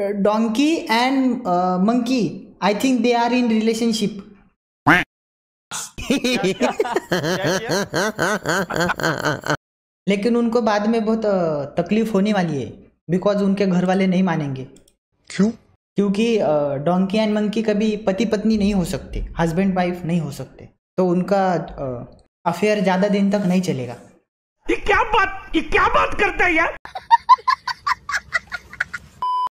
donkey and monkey I think they are in relationship लेकिन उनको बाद में बहुत तकलीफ होने वाली है बिकॉज उनके घर वाले नहीं मानेंगे क्यों क्योंकि डोंकी एंड मंकी कभी पति पत्नी नहीं हो सकते हस्बैंड वाइफ नहीं हो सकते तो उनका अफेयर ज्यादा दिन तक नहीं चलेगा ये क्या बात ये क्या बात करता है यार